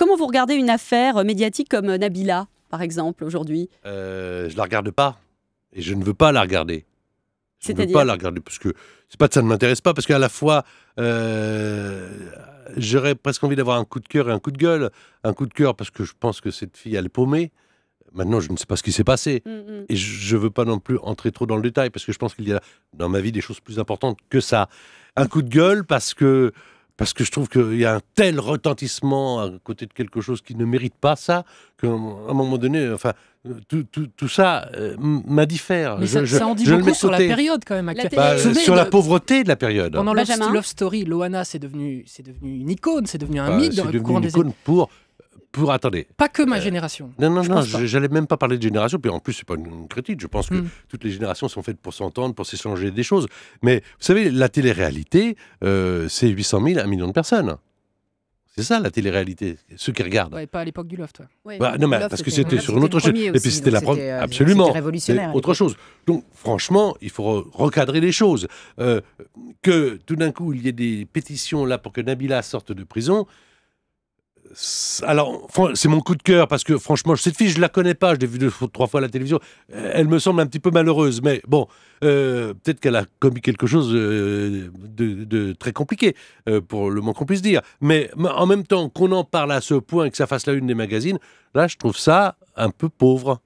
comment vous regardez une affaire euh, médiatique comme euh, Nabila, par exemple, aujourd'hui Je euh, Je la regarde pas. Et je ne veux pas la regarder. Je ne veux pas la regarder parce que c'est pas que ça ne m'intéresse pas, parce qu'à la fois j'aurais presque envie d'avoir un coup de cœur et un coup de gueule, un coup de cœur parce que je pense que cette fille elle est paumée. Maintenant, je ne sais pas ce qui s'est passé mm, mm. et je ne veux pas non plus entrer trop dans le détail parce que je pense qu'il y a dans ma vie des choses plus importantes que ça. Un coup de gueule parce que parce que je trouve qu'il y a un tel retentissement à côté de quelque chose qui ne mérite pas ça, qu'à un moment donné, enfin, tout, tout, tout, ça euh, m'indiffère. Mais ça, en dit beaucoup sur la période quand même bah, sur la pauvreté de la période. Pendant Love, Love Story, Loana, c'est devenu, devenu une icône, c'est devenu un bah, mythe C'est devenu une icône pour pour attendez. Pas que ma euh, génération. non, non, je non, j'allais même pas parler de génération, puis en plus, c'est pas une critique. Je pense que hmm. toutes les générations sont faites pour s'entendre, pour s'échanger des choses. Mais vous savez, la télé-réalité, euh, c'est 800 000 à 1 million de personnes. C'est ça la télé-réalité, ceux qui regardent. pas à l'époque du Loft. Bah, non, mais parce que c'était sur une autre chose. Et puis c'était la première. Euh, absolument. Révolutionnaire. Autre chose. Donc, franchement, il faut recadrer les choses. que tout d'un coup, il y ait des pétitions là pour que Nabila sorte de prison, alors, c'est mon coup de cœur parce que franchement, cette fille, je la connais pas. Je l'ai vue deux, trois fois à la télévision. Euh, elle me semble un petit peu malheureuse, mais bon, euh, peut-être qu'elle a commis quelque chose euh, de, très compliqué, pour le moins qu'on puisse dire. Mais en même temps, qu'on en parle à ce point et que ça fasse la une des magazines, là, je trouve ça un peu pauvre.